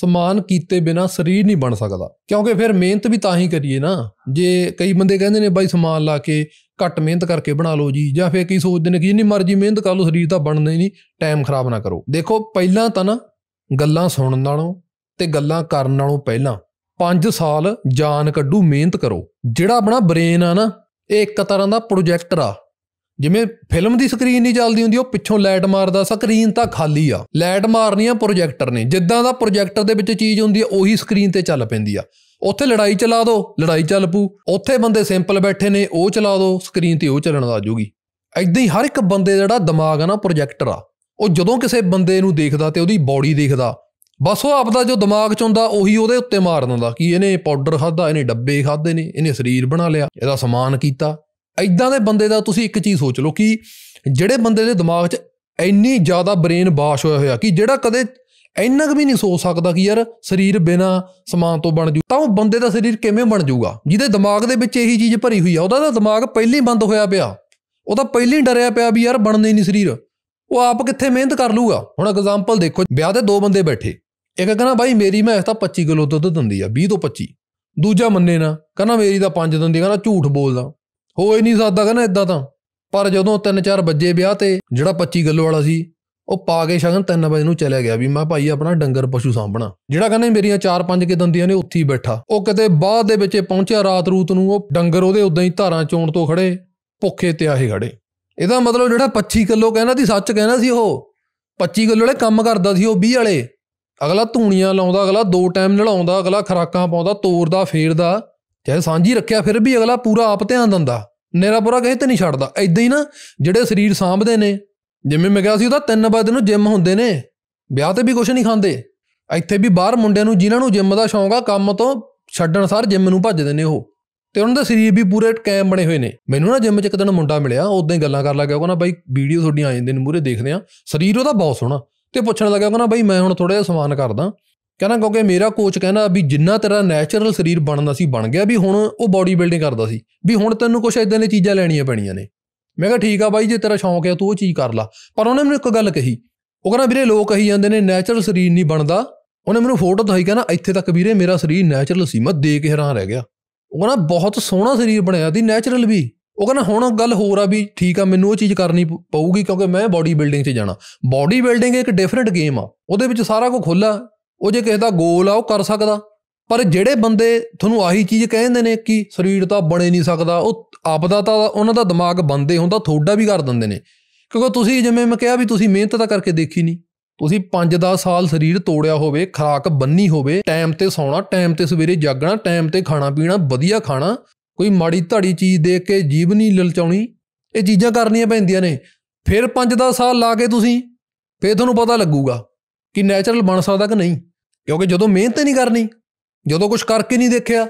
ਸਮਾਨ ਕੀਤੇ ਬਿਨਾ ਸਰੀਰ ਨਹੀਂ ਬਣ ਸਕਦਾ ਕਿਉਂਕਿ ਫਿਰ ਮਿਹਨਤ ਵੀ ਤਾਂ ਹੀ ਕਰੀਏ ਨਾ ਜੇ ਕਈ ਬੰਦੇ ਕਹਿੰਦੇ ਨੇ ਬਾਈ ਸਮਾਨ ਲਾ ਕੇ ਘੱਟ ਮਿਹਨਤ ਕਰਕੇ ਬਣਾ ਲਓ ਜੀ ਜਾਂ ਫਿਰ ਕਈ ਸੋਚਦੇ ਨੇ ਕਿ ਜਿੰਨੀ ਮਰਜ਼ੀ ਮਿਹਨਤ ਕਰ ਲਓ ਸਰੀਰ ਤਾਂ ਬਣਨਾ ਹੀ ਨਹੀਂ ਟਾਈਮ ਖਰਾਬ ਨਾ ਕਰੋ ਦੇਖੋ ਪਹਿਲਾਂ ਤਾਂ ਨਾ ਗੱਲਾਂ ਸੁਣਨ ਨਾਲੋਂ ਤੇ ਗੱਲਾਂ ਕਰਨ ਨਾਲੋਂ ਪਹਿਲਾਂ 5 ਸਾਲ ਜਾਨ ਕੱਢੂ ਮਿਹਨਤ ਕਰੋ ਜਿਹੜਾ ਆਪਣਾ ਬ੍ਰੇਨ ਆ ਨਾ ਇਹ ਇੱਕ ਤਰ੍ਹਾਂ ਦਾ ਪ੍ਰੋਜੈਕਟਰ ਆ ਜਿਵੇਂ ਫਿਲਮ ਦੀ ਸਕਰੀਨ ਨਹੀਂ ਚੱਲਦੀ ਹੁੰਦੀ ਉਹ ਪਿੱਛੋਂ ਲਾਈਟ ਮਾਰਦਾ ਸਕਰੀਨ ਤਾਂ ਖਾਲੀ ਆ ਲਾਈਟ ਮਾਰਨੀ ਆ ਪ੍ਰੋਜੈਕਟਰ ਨੇ ਜਿੱਦਾਂ ਦਾ ਪ੍ਰੋਜੈਕਟਰ ਦੇ ਵਿੱਚ ਚੀਜ਼ ਹੁੰਦੀ ਆ ਉਹੀ ਸਕਰੀਨ ਤੇ ਚੱਲ ਪੈਂਦੀ ਆ ਉੱਥੇ ਲੜਾਈ ਚਲਾ ਦਿਓ ਲੜਾਈ ਚੱਲ ਪੂ ਉੱਥੇ ਬੰਦੇ ਸਿੰਪਲ ਬੈਠੇ ਨੇ ਉਹ ਚਲਾ ਦਿਓ ਸਕਰੀਨ ਤੇ ਉਹ ਚੱਲਣ ਲੱਗ ਜੂਗੀ ਐਦਾਂ ਹੀ ਹਰ ਇੱਕ ਬੰਦੇ ਜਿਹੜਾ ਦਿਮਾਗ ਆ ਨਾ ਪ੍ਰੋਜੈਕਟਰ ਆ ਉਹ ਜਦੋਂ ਕਿਸੇ ਬੰਦੇ ਨੂੰ ਦੇਖਦਾ ਤੇ ਉਹਦੀ ਬਾਡੀ ਦੇਖਦਾ ਬਸ ਉਹ ਆਪਦਾ ਜੋ ਦਿਮਾਗ ਚ ਹੁੰਦਾ ਉਹੀ ਉਹਦੇ ਉੱਤੇ ਮਾਰ ਦਿੰਦਾ ਕਿ ਇਹਨੇ ਪਾਊਡਰ ਖਾਦਾ ਇਹਨੇ ਡੱਬੇ ਖਾਦੇ ਨੇ ਇਹਨੇ ਸਰੀਰ ਬਣਾ ਲਿਆ ਇਹਦਾ ਸਮਾਨ ਕੀਤਾ ਐਦਾਂ ਦੇ ਬੰਦੇ ਦਾ ਤੁਸੀਂ ਇੱਕ ਚੀਜ਼ ਸੋਚ ਲਓ ਕਿ ਜਿਹੜੇ ਬੰਦੇ ਦੇ ਦਿਮਾਗ 'ਚ ਇੰਨੀ ਜ਼ਿਆਦਾ ਬ੍ਰੇਨ ਵਾਸ਼ ਹੋਇਆ ਹੋਇਆ ਕਿ ਜਿਹੜਾ ਕਦੇ ਇੰਨਾ ਵੀ ਨਹੀਂ ਸੋਚ ਸਕਦਾ ਕਿ ਯਾਰ ਸਰੀਰ ਬਿਨਾ ਸਮਾਨ ਤੋਂ ਬਣ ਜੂ ਤਾਂ ਉਹ ਬੰਦੇ ਦਾ ਸਰੀਰ ਕਿਵੇਂ ਬਣ ਜੂਗਾ ਜਿਹਦੇ ਦਿਮਾਗ ਦੇ ਵਿੱਚ ਇਹੀ ਚੀਜ਼ ਭਰੀ ਹੋਈ ਆ ਉਹਦਾ ਤਾਂ ਦਿਮਾਗ ਪਹਿਲਾਂ ਹੀ ਬੰਦ ਹੋਇਆ ਪਿਆ ਉਹ ਤਾਂ ਪਹਿਲਾਂ ਹੀ ਡਰਿਆ ਪਿਆ ਵੀ ਯਾਰ ਬਣਨੇ ਹੀ ਨਹੀਂ ਸਰੀਰ ਉਹ ਆਪ ਕਿੱਥੇ ਮਿਹਨਤ ਕਰ ਲੂਗਾ ਹੁਣ ਐਗਜ਼ਾਮਪਲ ਦੇਖੋ ਵਿਆਹ ਦੇ ਦੋ ਬੰਦੇ ਬੈਠੇ ਇੱਕ ਕਹਿੰਦਾ ਬਾਈ ਮੇਰੀ ਮੈਂ ਤਾਂ 25 ਕਿਲੋ ਦੁੱਧ ਦਿੰਦੀ ਆ 20 ਤੋਂ 25 ਦੂਜਾ ਮੰਨੇ ਨਾ ਕਹਿੰਦਾ ਮੇਰੀ ਤਾਂ 5 ਦਿੰਦੀ ਕਹਿੰਦਾ ਝੂਠ ਬੋਲਦਾ ਹੋ ਹੀ ਨਹੀਂ ਸਕਦਾ ਕਹਿੰਦਾ ਇਦਾਂ ਤਾਂ ਪਰ ਜਦੋਂ 3-4 ਵਜੇ ਵਿਆਹ ਤੇ ਜਿਹੜਾ 25 ਗੱਲੋ ਵਾਲਾ ਸੀ ਉਹ ਪਾ ਕੇ ਸ਼ਗਨ 3 ਵਜੇ ਨੂੰ ਚਲੇ ਗਿਆ ਵੀ ਮੈਂ ਭਾਈ ਆਪਣਾ ਡੰਗਰ ਪਸ਼ੂ ਸਾਂਭਣਾ ਜਿਹੜਾ ਕਹਿੰਦਾ ਮੇਰੀਆਂ 4-5 ਕੇ ਦੰਦੀਆਂ ਨੇ ਉੱਥੇ ਹੀ ਬੈਠਾ ਉਹ ਕਿਤੇ ਬਾਅਦ ਦੇ ਵਿੱਚ ਪਹੁੰਚਿਆ ਰਾਤ ਰੂਤ ਨੂੰ ਉਹ ਡੰਗਰ ਉਹਦੇ ਉਦਾਂ ਹੀ ਧਾਰਾਂ ਚੋਣ ਤੋਂ ਖੜੇ ਭੁੱਖੇ ਤੇ ਆਹੇ ਖੜੇ ਇਹਦਾ ਮਤਲਬ ਜਿਹੜਾ 25 ਕਿਲੋ ਕਹਿੰਦਾ ਸੀ ਸੱਚ ਕਹਿੰਦਾ ਸੀ ਉਹ 25 ਕਿਲੋ ਵਾਲੇ ਕੰਮ ਕਰਦਾ ਸੀ ਉਹ 20 ਵਾਲੇ ਅਗਲਾ ਧੂਣੀਆਂ ਲਾਉਂਦਾ ਅਗਲਾ ਦੋ ਟਾਈਮ ਨਲਾਉਂਦਾ ਅਗਲਾ ਖਰਾਕਾਂ ਪਾਉਂਦਾ ਤੋਰਦਾ ਫੇਰਦਾ ਜੇ ਸਾਂਝੀ ਰੱਖਿਆ ਫਿਰ ਵੀ ਅਗਲਾ ਪੂਰਾ ਆਪ ਧਿਆਨ ਦਿੰਦਾ ਨੇਰਾ ਪੂਰਾ ਕਹੇ ਤੇ ਨਹੀਂ ਛੱਡਦਾ ਐਦਾਂ ਹੀ ਨਾ ਜਿਹੜੇ ਸਰੀਰ ਸਾਂਭਦੇ ਨੇ ਜਿਵੇਂ ਮੈਂ ਕਿਹਾ ਸੀ ਉਹਦਾ ਤਿੰਨ ਵਜੇ ਨੂੰ ਜਿਮ ਹੁੰਦੇ ਨੇ ਵਿਆਹ ਤੇ ਵੀ ਕੁਝ ਨਹੀਂ ਖਾਂਦੇ ਇੱਥੇ ਵੀ ਬਾਹਰ ਮੁੰਡਿਆਂ ਨੂੰ ਜਿਨ੍ਹਾਂ ਨੂੰ ਜਿਮ ਦਾ ਸ਼ੌਂਕ ਆ ਕੰਮ ਤੋਂ ਛੱਡਣ ਸਾਰ ਜਿਮ ਨੂੰ ਭੱਜਦੇ ਨੇ ਉਹ ਤੇ ਉਹਨਾਂ ਦਾ ਸਰੀਰ ਵੀ ਪੂਰੇ ਕੈਮ ਬਣੇ ਹੋਏ ਨੇ ਮੈਨੂੰ ਨਾ ਜਿਮ 'ਚ ਇੱਕ ਦਿਨ ਮੁੰਡਾ ਮਿਲਿਆ ਉਦਾਂ ਹੀ ਗੱਲਾਂ ਕਰਨ ਲੱਗਾ ਕਹਿੰਦਾ ਬਾਈ ਵੀਡੀਓ ਤੁਹਾਡੀਆਂ ਆ ਜਾਂਦੇ ਨੇ ਮੂਰੇ ਦੇਖਦੇ ਆ ਸਰੀਰ ਉਹਦਾ ਬਹੁਤ ਸੋਹਣਾ ਤੇ ਪੁੱਛਣ ਲੱਗਾ ਕਹਿੰਦਾ ਬਾਈ ਮੈਂ ਹੁਣ ਥੋੜਾ ਜਿਹਾ ਸਮਾਨ ਕਰਦਾ ਕਹਿੰਦਾ ਕਿਉਂਕਿ ਮੇਰਾ ਕੋਚ ਕਹਿੰਦਾ ਵੀ ਜਿੰਨਾ ਤੇਰਾ ਨੈਚੁਰਲ ਸਰੀਰ ਬਣਦਾ ਸੀ ਬਣ ਗਿਆ ਵੀ ਹੁਣ ਉਹ ਬਾਡੀ ਬਿਲਡਿੰਗ ਕਰਦਾ ਸੀ ਵੀ ਹੁਣ ਤੈਨੂੰ ਕੁਝ ਇਦਾਂ ਦੀਆਂ ਚੀਜ਼ਾਂ ਲੈਣੀਆਂ ਪੈਣੀਆਂ ਨੇ ਮੈਂ ਕਿਹਾ ਠੀਕ ਆ ਬਾਈ ਜੇ ਤੇਰਾ ਸ਼ੌਂਕ ਹੈ ਤੂੰ ਉਹ ਚੀਜ਼ ਕਰ ਲੈ ਪਰ ਉਹਨੇ ਮੈਨੂੰ ਇੱਕ ਗੱਲ ਕਹੀ ਉਹ ਕਹਿੰਦਾ ਵੀਰੇ ਲੋਕ ਕਹੀ ਜਾਂਦੇ ਨੇ ਨੈਚੁਰਲ ਸਰੀਰ ਨਹੀਂ ਬਣਦਾ ਉਹਨੇ ਮੈਨੂੰ ਫੋਟੋ ਦਿਖਾਈ ਕਹਿੰਦਾ ਇੱਥੇ ਤੱਕ ਵੀਰੇ ਮੇਰਾ ਸਰੀਰ ਨੈਚੁਰਲ ਸੀ ਮੈਂ ਦੇਖ ਹੈਰਾਨ ਰਹਿ ਗਿਆ ਉਹ ਕਹਿੰਦਾ ਬਹੁਤ ਸੋਹਣਾ ਸਰੀਰ ਬਣਿਆ ਸੀ ਨੈਚੁਰਲ ਵੀ ਉਹ ਕਹਿੰਦਾ ਹੁਣ ਗੱਲ ਹੋਰ ਆ ਵੀ ਠੀਕ ਆ ਮੈਨੂੰ ਉਹ ਚੀਜ਼ ਕਰਨੀ ਪਊਗੀ ਕਿਉਂਕਿ ਮੈਂ ਬਾਡੀ ਬਿਲਡਿੰਗ 'ਚ ਜਾਣਾ ਬਾਡੀ ਬਿਲਡਿੰਗ ਇੱਕ ਡਿਫਰੈਂਟ ਗੇਮ ਆ ਉਹਦੇ ਵਿੱਚ ਸਾਰਾ ਕੁਝ ਖੁੱਲਾ ਉਹ ਜੇ ਕਿਸੇ ਦਾ ਗੋਲ ਆ ਉਹ ਕਰ ਸਕਦਾ ਪਰ ਜਿਹੜੇ ਬੰਦੇ ਤੁਹਾਨੂੰ ਆਹੀ ਚੀਜ਼ ਕਹਿੰਦੇ ਨੇ ਕਿ ਸਰੀਰ ਤਾਂ ਬਣੇ ਨਹੀਂ ਸਕਦਾ ਉਹ ਆਪਦਾ ਤਾਂ ਉਹਨਾਂ ਦਾ ਦਿਮਾਗ ਬੰਦੇ ਹੁੰਦਾ ਥੋੜਾ ਵੀ ਕਰ ਦਿੰਦੇ ਨੇ ਕਿਉਂਕਿ ਤੁਸੀਂ ਜਿਵੇਂ ਮੈਂ ਕਿਹਾ ਵੀ ਤੁਸੀਂ ਮਿਹਨਤ ਤਾਂ ਕਰਕੇ ਦੇਖੀ ਨਹੀਂ ਤੁਸੀਂ 5-10 ਸਾਲ ਸਰੀਰ ਤੋੜਿਆ ਹੋਵੇ ਖਰਾਕ ਬੰਨੀ ਹੋਵੇ ਟਾਈਮ ਤੇ ਸੌਣਾ ਟਾਈਮ ਤੇ ਸਵੇਰੇ ਜਾਗਣਾ ਟਾਈਮ ਤੇ ਖਾਣਾ ਪੀਣਾ ਵਧੀਆ ਖਾਣਾ ਕੋਈ ਮਾੜੀ ਧੜੀ ਚੀਜ਼ ਦੇਖ ਕੇ ਜੀਵ ਨਹੀਂ ਲਲਚਾਉਣੀ ਇਹ ਚੀਜ਼ਾਂ ਕਰਨੀਆਂ ਪੈਂਦੀਆਂ ਨੇ ਫਿਰ 5-10 ਸਾਲ ਲਾ ਕੇ ਤੁਸੀਂ ਫੇਰ ਤੁਹਾਨੂੰ ਪਤਾ ਲੱਗੂਗਾ ਕਿ ਨੇਚਰਲ ਬਣ ਸਕਦਾ ਕਿ ਨਹੀਂ ਕਿਉਂਕਿ ਜਦੋਂ ਮਿਹਨਤ ਨਹੀਂ ਕਰਨੀ ਜਦੋਂ ਕੁਝ ਕਰਕੇ ਨਹੀਂ ਦੇਖਿਆ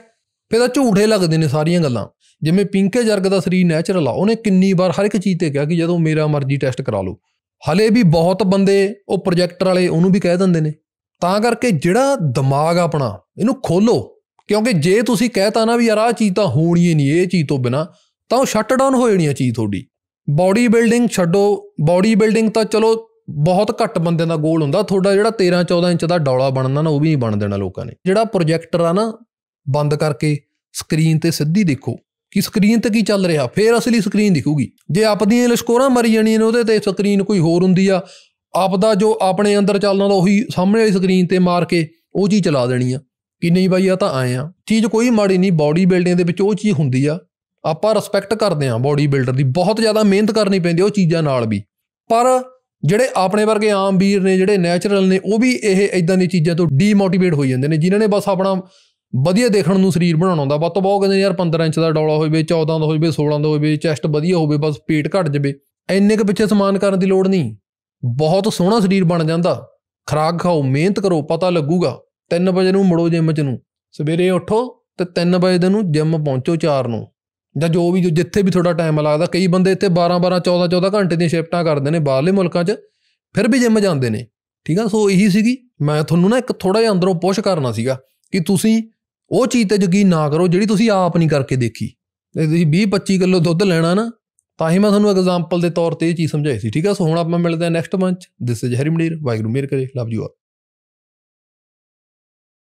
ਫਿਰ ਤਾਂ ਝੂਠੇ ਲੱਗਦੇ ਨੇ ਸਾਰੀਆਂ ਗੱਲਾਂ ਜਿਵੇਂ ਪਿੰਕੇ ਜਰਗ ਦਾ ਸਰੀਰ ਨੇਚਰਲ ਆ ਉਹਨੇ ਕਿੰਨੀ ਵਾਰ ਹਰ ਇੱਕ ਚੀਜ਼ ਤੇ ਕਿਹਾ ਕਿ ਜਦੋਂ ਮੇਰਾ ਮਰਜ਼ੀ ਟੈਸਟ ਕਰਾ ਲਓ ਹਲੇ ਵੀ ਬਹੁਤ ਬੰਦੇ ਉਹ ਪ੍ਰੋਜੈਕਟਰ ਵਾਲੇ ਉਹਨੂੰ ਵੀ ਕਹਿ ਦਿੰਦੇ ਨੇ ਤਾਂ ਕਰਕੇ ਜਿਹੜਾ ਦਿਮਾਗ ਆਪਣਾ ਇਹਨੂੰ ਖੋਲੋ ਕਿਉਂਕਿ ਜੇ ਤੁਸੀਂ ਕਹਿਤਾ ਨਾ ਵੀ ਯਾਰ ਆਹ ਚੀਜ਼ ਤਾਂ ਹੋਣੀ ਹੀ ਨਹੀਂ ਇਹ ਚੀਜ਼ ਤੋਂ ਬਿਨਾ ਤਾਂ ਉਹ ਸ਼ਟਡਾਊਨ ਹੋ ਜਾਣੀ ਆ ਚੀਜ਼ ਤੁਹਾਡੀ ਬਾਡੀ ਬਿਲਡਿੰਗ ਛੱਡੋ ਬਾਡੀ ਬਿਲਡਿੰਗ ਤਾਂ ਚਲੋ ਬਹੁਤ ਘੱਟ ਬੰਦਿਆਂ ਦਾ ਗੋਲ ਹੁੰਦਾ ਤੁਹਾਡਾ ਜਿਹੜਾ 13 14 ਇੰਚ ਦਾ ਡੌਲਾ ਬਣਨਾ ਨਾ ਉਹ ਵੀ ਨਹੀਂ ਬਣ ਦੇਣਾ ਲੋਕਾਂ ਨੇ ਜਿਹੜਾ ਪ੍ਰੋਜੈਕਟਰ ਆ ਨਾ ਬੰਦ ਕਰਕੇ ਸਕਰੀਨ ਤੇ ਸਿੱਧੀ ਦੇਖੋ ਕਿ ਸਕਰੀਨ ਤੇ ਕੀ ਚੱਲ ਰਿਹਾ ਫੇਰ ਅਸਲੀ ਸਕਰੀਨ ਦਿਖੂਗੀ ਜੇ ਆਪਦੀਆਂ ਲਸਕੋਰਾਂ ਮਰੀ ਜਾਣੀਆਂ ਨੇ ਉਹਦੇ ਤੇ ਸਕਰੀਨ ਕੋਈ ਹੋਰ ਹੁੰਦੀ ਆ ਆਪ ਦਾ ਜੋ ਆਪਣੇ ਅੰਦਰ ਚੱਲਣਾ ਦਾ ਉਹੀ ਸਾਹਮਣੇ ਵਾਲੀ ਸਕਰੀਨ ਤੇ ਮਾਰ ਕੇ ਉਹ ਚੀਜ਼ ਚਲਾ ਦੇਣੀ ਆ ਕਿ ਨਹੀਂ ਬਾਈ ਆ ਤਾਂ ਆਏ ਆ ਚੀਜ਼ ਕੋਈ ਮਾੜੀ ਨਹੀਂ ਬਾਡੀ ਬਿਲਡਿੰਗ ਦੇ ਵਿੱਚ ਉਹ ਚੀਜ਼ ਹੁੰਦੀ ਆ ਆਪਾਂ ਰਿਸਪੈਕਟ ਕਰਦੇ ਆ ਬਾਡੀ ਬਿਲਡਰ ਦੀ ਬਹੁਤ ਜ਼ਿਆਦਾ ਮਿਹਨਤ ਕਰਨੀ ਪੈਂਦੀ ਉਹ ਚੀਜ਼ਾਂ ਨਾਲ ਵੀ ਪਰ ਜਿਹੜੇ ਆਪਣੇ ਵਰਗੇ ਆਮ ਵੀਰ ਨੇ ਜਿਹੜੇ ਨੈਚੁਰਲ ਨੇ ਉਹ ਵੀ ਇਹ ਇਦਾਂ ਦੀ ਚੀਜ਼ਾਂ ਤੋਂ ਡੀਮੋਟੀਵੇਟ ਹੋ ਜਾਂਦੇ ਨੇ ਜਿਨ੍ਹਾਂ ਨੇ ਬਸ ਆਪਣਾ ਵਧੀਆ ਦੇਖਣ ਨੂੰ ਸਰੀਰ ਬਣਾਉਣਾ ਹੁੰਦਾ ਵੱਤ ਬਹੁਤ ਕਹਿੰਦੇ ਯਾਰ 15 ਇੰਚ ਦਾ ਡੌਲਾ ਹੋਵੇ 14 ਦਾ ਹੋਵੇ 16 ਦਾ ਹੋਵੇ ਚੈਸਟ ਵਧੀਆ ਹੋਵੇ ਬਸ ਪੇਟ ਘਟ ਜਵੇ ਐਨੇ ਕੁ ਪਿੱਛੇ ਸਮਾਨ ਕਰਨ ਦੀ ਲੋੜ ਨਹੀਂ ਬਹੁਤ ਸੋਹਣਾ ਸਰੀਰ ਬਣ ਜਾਂਦਾ ਖਰਾਕ ਖਾਓ ਮਿਹਨਤ ਕਰੋ ਪਤਾ ਲੱਗੂਗਾ 3 ਵਜੇ ਨੂੰ ਮੜੋ ਜਿਮ ਚ ਨੂੰ ਸਵੇਰੇ ਉੱਠੋ ਤੇ 3 ਵਜੇ ਨੂੰ ਜਿਮ ਪਹੁੰਚੋ 4 ਨੂੰ ਜਾਂ ਜੋ ਵੀ ਜਿੱਥੇ ਵੀ ਥੋੜਾ ਟਾਈਮ ਲੱਗਦਾ ਕਈ ਬੰਦੇ ਇੱਥੇ 12 12 14 14 ਘੰਟੇ ਦੀਆਂ ਸ਼ਿਫਟਾਂ ਕਰਦੇ ਨੇ ਬਾਹਰਲੇ ਮੁਲਕਾਂ 'ਚ ਫਿਰ ਵੀ ਜਿੰਮ ਜਾਂਦੇ ਨੇ ਠੀਕ ਆ ਸੋ ਇਹੀ ਸੀਗੀ ਮੈਂ ਤੁਹਾਨੂੰ ਨਾ ਇੱਕ ਥੋੜਾ ਜਿਹਾ ਅੰਦਰੋਂ ਪੁਸ਼ ਕਰਨਾ ਸੀਗਾ ਕਿ ਤੁਸੀਂ ਉਹ ਚੀਜ਼ ਤੇ ਯਕੀਨ ਨਾ ਕਰੋ ਜਿਹੜੀ ਤੁਸੀਂ ਆਪ ਨਹੀਂ ਕਰਕੇ ਦੇਖੀ ਤੇ ਤੁਸੀਂ 20 25 ਕਿਲੋ ਦੁੱਧ ਲੈਣਾ ਨਾ ਤਾਂ ਹੀ ਮੈਂ ਤੁਹਾਨੂੰ ਐਗਜ਼ਾਮਪਲ ਦੇ ਤੌਰ ਤੇ ਇਹ ਚੀਜ਼ ਸਮਝਾਈ ਸੀ ਠੀਕ ਆ ਸੋ ਹੁਣ ਆਪਾਂ ਮਿਲਦੇ ਆ next month this is Hari ਮਨੀਰ ਵਾਹਿਗੁਰੂ ਮੇਰ ਕਰੇ ਲਵ ਯੂ ਆਲ